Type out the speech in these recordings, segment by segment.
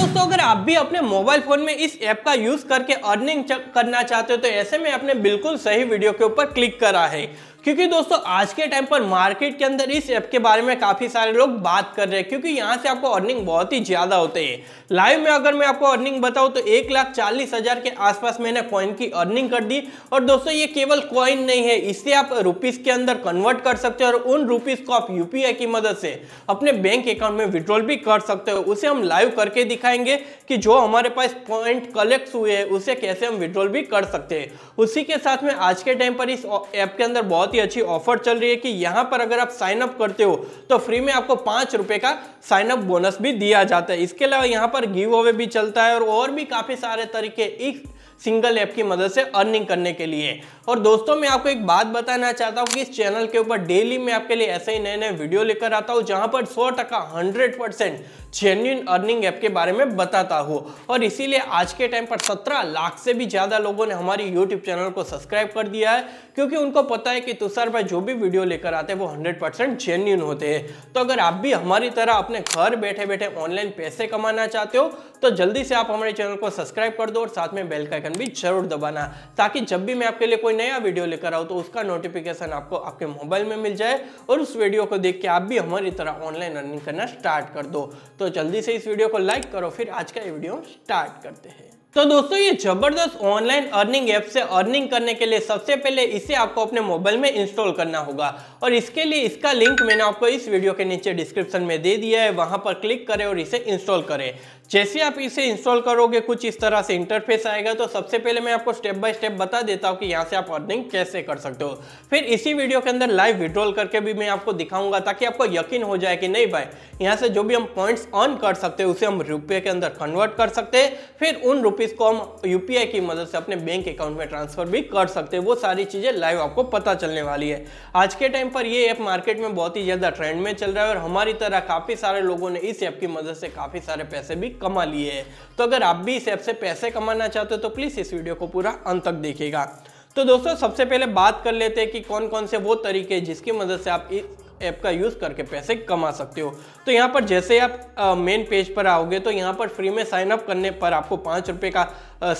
दोस्तों अगर आप भी अपने मोबाइल फोन में इस ऐप का यूज करके अर्निंग करना चाहते हो तो ऐसे में आपने बिल्कुल सही वीडियो के ऊपर क्लिक करा है क्योंकि दोस्तों आज के टाइम पर मार्केट के अंदर इस ऐप के बारे में काफ़ी सारे लोग बात कर रहे हैं क्योंकि यहाँ से आपको अर्निंग बहुत ही ज़्यादा होते है लाइव में अगर मैं आपको अर्निंग बताऊँ तो एक लाख चालीस हज़ार के आसपास मैंने कॉइन की अर्निंग कर दी और दोस्तों ये केवल कॉइन नहीं है इससे आप रुपीज़ के अंदर कन्वर्ट कर सकते हो और उन रुपीज़ को आप यूपीआई की मदद से अपने बैंक अकाउंट में विड्रॉल भी कर सकते हो उसे हम लाइव करके दिखाएंगे कि जो हमारे पास पॉइंट कलेक्ट हुए हैं उसे कैसे हम विड्रॉल भी कर सकते हैं उसी के साथ में आज के टाइम पर इस ऐप के अंदर बहुत बहुत ही अच्छी ऑफर चल रही है कि यहाँ पर अगर आप साइन अप करते हो तो फ्री में आपको पाँच रुपये का साइन अप बोनस भी दिया जाता है इसके अलावा यहाँ पर गिव अवे भी चलता है और, और भी काफ़ी सारे तरीके इस सिंगल ऐप की मदद से अर्निंग करने के लिए और दोस्तों मैं आपको एक बात बताना चाहता हूँ कि इस चैनल के ऊपर डेली मैं आपके लिए ऐसे ही नए नए वीडियो लेकर आता हूँ जहाँ पर सौ टका hundred percent genuine earning app के बारे में बताता हूँ और इसीलिए आज के टाइम पर सत्रह लाख से भी ज़्यादा लोगों ने हमारी यूट्यूब चैनल को सब्सक्राइब कर दिया है क्योंकि उनको पता है कि तुषार तो भाई जो भी वीडियो लेकर आते हैं वो 100 परसेंट जेन्यून होते हैं तो अगर आप भी हमारी तरह अपने घर बैठे बैठे ऑनलाइन पैसे कमाना चाहते हो तो जल्दी से आप हमारे चैनल को सब्सक्राइब कर दो और साथ में बेल आइकन भी जरूर दबाना ताकि जब भी मैं आपके लिए कोई नया वीडियो लेकर आऊँ तो उसका नोटिफिकेशन आपको आपके मोबाइल में मिल जाए और उस वीडियो को देख के आप भी हमारी तरह ऑनलाइन अर्निंग करना स्टार्ट कर दो तो जल्दी से इस वीडियो को लाइक करो फिर आज का ये वीडियो स्टार्ट करते हैं तो दोस्तों ये जबरदस्त ऑनलाइन अर्निंग ऐप से अर्निंग करने के लिए सबसे पहले इसे आपको अपने मोबाइल में इंस्टॉल करना होगा और इसके लिए इसका लिंक मैंने आपको इस वीडियो के नीचे डिस्क्रिप्शन में दे दिया है वहां पर क्लिक करें और इसे इंस्टॉल करें जैसे आप इसे इंस्टॉल करोगे कुछ इस तरह से इंटरफेस आएगा तो सबसे पहले मैं आपको स्टेप बाय स्टेप बता देता हूँ कि यहाँ से आप अर्निंग कैसे कर सकते हो फिर इसी वीडियो के अंदर लाइव विड्रॉल करके भी मैं आपको दिखाऊंगा ताकि आपको यकीन हो जाए कि नहीं भाई यहाँ से जो भी हम पॉइंट्स अर्न कर सकते हैं उसे हम रुपये के अंदर कन्वर्ट कर सकते हैं फिर उन रुपीज़ को हम यू की मदद से अपने बैंक अकाउंट में ट्रांसफर भी कर सकते हैं वो सारी चीज़ें लाइव आपको पता चलने वाली है आज के टाइम पर ये ऐप मार्केट में बहुत ही ज़्यादा ट्रेंड में चल रहा है और हमारी तरह काफ़ी सारे लोगों ने इस ऐप की मदद से काफ़ी सारे पैसे भी कमा लिए है तो अगर आप भी इस ऐप से पैसे कमाना चाहते हो तो प्लीज़ इस वीडियो को पूरा अंत तक देखेगा तो दोस्तों सबसे पहले बात कर लेते हैं कि कौन कौन से वो तरीके जिसकी मदद से आप ऐप का यूज़ करके पैसे कमा सकते हो तो यहाँ पर जैसे आप मेन पेज पर आओगे तो यहाँ पर फ्री में साइनअप करने पर आपको पाँच रुपये का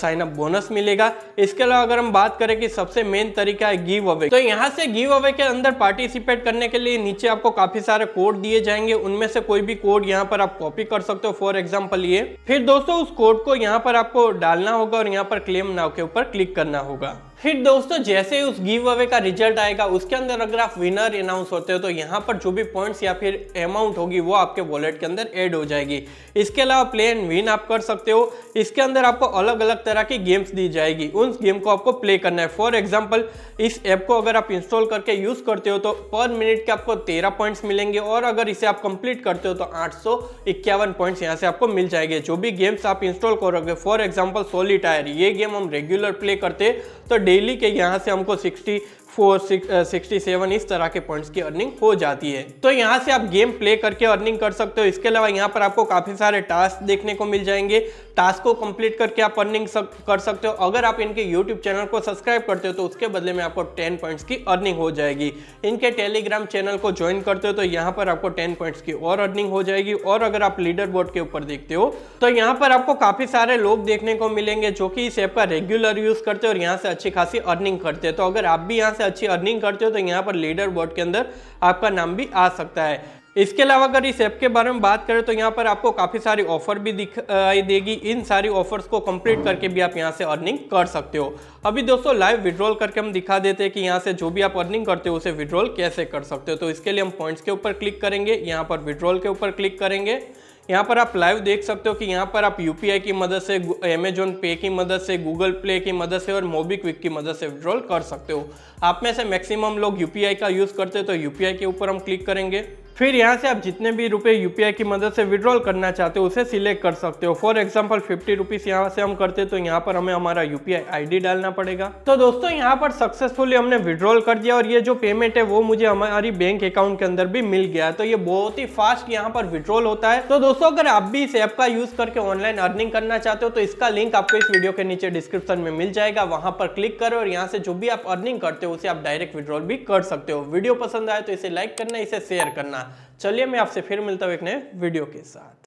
साइनअप बोनस मिलेगा इसके अलावा अगर हम बात करें कि सबसे मेन तरीका है गिव अवे तो यहाँ से गिव अवे के अंदर पार्टिसिपेट करने के लिए नीचे आपको काफ़ी सारे कोड दिए जाएंगे उनमें से कोई भी कोड यहाँ पर आप कॉपी कर सकते हो फॉर एग्जाम्पल ये फिर दोस्तों उस कोड को यहाँ पर आपको डालना होगा और यहाँ पर क्लेम नाव के ऊपर क्लिक करना होगा फिर दोस्तों जैसे उस गिव अवे का रिजल्ट आएगा उसके अंदर अगर आप विनर अनाउंस होते हो तो यहाँ पर जो भी पॉइंट्स या फिर अमाउंट होगी वो आपके वॉलेट के अंदर ऐड हो जाएगी इसके अलावा प्ले एंड विन आप कर सकते हो इसके अंदर आपको अलग अलग तरह की गेम्स दी जाएगी उन गेम को आपको प्ले करना है फॉर एग्जाम्पल इस ऐप को अगर आप इंस्टॉल करके यूज़ करते हो तो पर मिनट के आपको तेरह पॉइंट्स मिलेंगे और अगर इसे आप कंप्लीट करते हो तो आठ सौ इक्यावन पॉइंट्स यहाँ से आपको मिल जाएंगे जो भी गेम्स आप इंस्टॉल करोगे फॉर एग्जाम्पल सोलिटायर ये गेम हम रेगुलर प्ले करते तो डेली के यहाँ से हमको सिक्सटी फोर सिक्सटी सेवन इस तरह के पॉइंट्स की अर्निंग हो जाती है तो यहाँ से आप गेम प्ले करके अर्निंग कर सकते हो इसके अलावा यहाँ पर आपको काफ़ी सारे टास्क देखने को मिल जाएंगे टास्क को कंप्लीट करके आप अर्निंग सक, कर सकते हो अगर आप इनके यूट्यूब चैनल को सब्सक्राइब करते हो तो उसके बदले में आपको टेन पॉइंट्स की अर्निंग हो जाएगी इनके टेलीग्राम चैनल को ज्वाइन करते हो तो यहाँ पर आपको टेन पॉइंट्स की और अर्निंग हो जाएगी और अगर आप लीडर बोर्ड के ऊपर देखते हो तो यहाँ पर आपको काफ़ी सारे लोग देखने को मिलेंगे जो कि इस ऐप का रेगुलर यूज़ करते हो और यहाँ से अच्छी खासी अर्निंग करते हैं तो अगर आप भी यहाँ से अच्छी अर्निंग करते हो तो यहाँ पर लीडर बोर्ड के अंदर आपका नाम भी आ सकता है इसके अलावा अगर इस ऐप के बारे में बात करें तो यहाँ पर आपको काफ़ी सारी ऑफर भी दिखाई देगी इन सारी ऑफर्स को कंप्लीट करके भी आप यहाँ से अर्निंग कर सकते हो अभी दोस्तों लाइव विड्रॉल करके हम दिखा देते हैं कि यहाँ से जो भी आप अर्निंग करते हो उसे विड्रॉल कैसे कर सकते हो तो इसके लिए हम पॉइंट्स के ऊपर क्लिक करेंगे यहाँ पर विड्रॉल के ऊपर क्लिक करेंगे यहाँ पर आप लाइव देख सकते हो कि यहाँ पर आप यू की मदद से अमेजोन पे की मदद से गूगल प्ले की मदद से और मोबीक्विक की मदद से विड्रॉल कर सकते हो आप में से मैक्सिमम लोग यू का यूज़ करते हैं तो यू के ऊपर हम क्लिक करेंगे फिर यहाँ से आप जितने भी रुपए यूपीआई की मदद से विड्रॉल करना चाहते हो उसे सिलेक्ट कर सकते हो फॉर एग्जाम्पल फिफ्टी रुपीज़ यहाँ से हम करते तो यहाँ पर हमें हमारा यूपीआई आईडी डालना पड़ेगा तो दोस्तों यहाँ पर सक्सेसफुली हमने विड्रॉल कर दिया और ये जो पेमेंट है वो मुझे हमारी बैंक अकाउंट के अंदर भी मिल गया तो ये बहुत ही फास्ट यहाँ पर विड्रॉल होता है तो दोस्तों अगर आप भी इस ऐप का यूज करके ऑनलाइन अर्निंग करना चाहते हो तो इसका लिंक आपको इस वीडियो के नीचे डिस्क्रिप्शन में मिल जाएगा वहां पर क्लिक करो और यहाँ से जो भी आप अर्निंग करते हो उसे आप डायरेक्ट विड्रॉल भी कर सकते हो वीडियो पसंद आए तो इसे लाइक करना इसे शेयर करना चलिए मैं आपसे फिर मिलता हूँ एक नए वीडियो के साथ